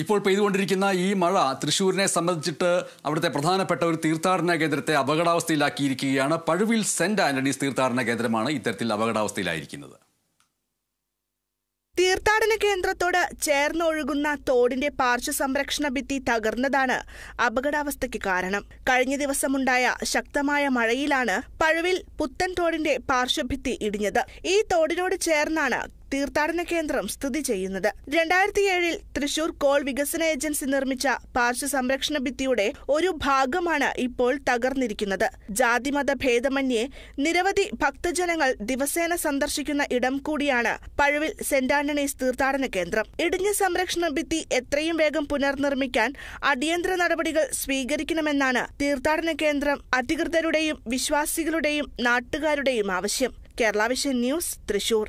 ഇപ്പോൾ പെയ്തുകൊണ്ടിരിക്കുന്ന ഈ മഴ തൃശൂരിനെ സംബന്ധിച്ചിട്ട് അവിടുത്തെ പ്രധാനപ്പെട്ട ഒരു തീർത്ഥാടന കേന്ദ്രത്തെ അപകടാവസ്ഥയിലാക്കിയിരിക്കുകയാണ് പഴുവിൽ സെന്റ് ആന്റണീസ് തീർത്ഥാടന കേന്ദ്രമാണ് ഇത്തരത്തിൽ അപകടാവസ്ഥയിലായിരിക്കുന്നത് തീർത്ഥാടന കേന്ദ്രത്തോട് ചേർന്നൊഴുകുന്ന തോടിന്റെ പാർശ്വ സംരക്ഷണ ഭിത്തി തകർന്നതാണ് അപകടാവസ്ഥയ്ക്ക് കാരണം കഴിഞ്ഞ ദിവസമുണ്ടായ ശക്തമായ മഴയിലാണ് പഴുവിൽ പുത്തൻ തോടിന്റെ പാർശ്വഭിത്തി ഇടിഞ്ഞത് ഈ തോടിനോട് ചേർന്നാണ് തീർത്ഥാടന കേന്ദ്രം സ്ഥിതി ചെയ്യുന്നത് രണ്ടായിരത്തി ഏഴിൽ തൃശൂർ കോൾ വികസന ഏജൻസി നിർമ്മിച്ച പാർശ്വ സംരക്ഷണ ഭിത്തിയുടെ ഒരു ഭാഗമാണ് ഇപ്പോൾ തകർന്നിരിക്കുന്നത് ജാതിമത ഭേദമന്യേ നിരവധി ഭക്തജനങ്ങൾ ദിവസേന സന്ദർശിക്കുന്ന ഇടം കൂടിയാണ് പഴുവിൽ സെന്റ് ആന്റണീസ് തീർത്ഥാടന കേന്ദ്രം ഇടിഞ്ഞ സംരക്ഷണ ഭിത്തി എത്രയും വേഗം പുനർനിർമ്മിക്കാൻ അടിയന്തര നടപടികൾ സ്വീകരിക്കണമെന്നാണ് തീർത്ഥാടന കേന്ദ്രം അധികൃതരുടെയും വിശ്വാസികളുടെയും നാട്ടുകാരുടെയും ആവശ്യം കേരള വിഷൻ ന്യൂസ് തൃശൂർ